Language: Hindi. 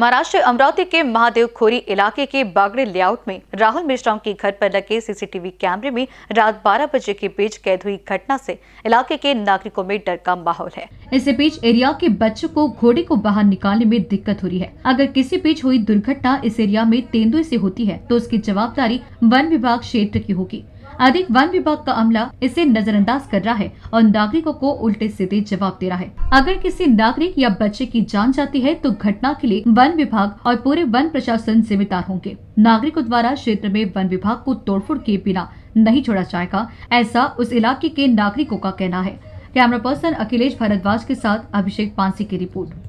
महाराष्ट्र अमरावती के महादेव खोरी इलाके के बागड़े लेआउट में राहुल मिश्राम के घर पर लगे सीसीटीवी कैमरे में रात 12 बजे के बीच कैद हुई घटना से इलाके के नागरिकों में डर का माहौल है इसी बीच एरिया के बच्चों को घोड़े को बाहर निकालने में दिक्कत हो रही है अगर किसी बीच हुई दुर्घटना इस एरिया में तेंदुए ऐसी होती है तो उसकी जवाबदारी वन विभाग क्षेत्र की होगी अधिक वन विभाग का अमला इसे नजरअंदाज कर रहा है और नागरिकों को उल्टे सीधे जवाब दे रहा है अगर किसी नागरिक या बच्चे की जान जाती है तो घटना के लिए वन विभाग और पूरे वन प्रशासन जिम्मेदार होंगे नागरिकों द्वारा क्षेत्र में वन विभाग को तोड़फोड़ के बिना नहीं छोड़ा जाएगा ऐसा उस इलाके के नागरिकों का कहना है कैमरा पर्सन अखिलेश भारद्वाज के साथ अभिषेक पांसी की रिपोर्ट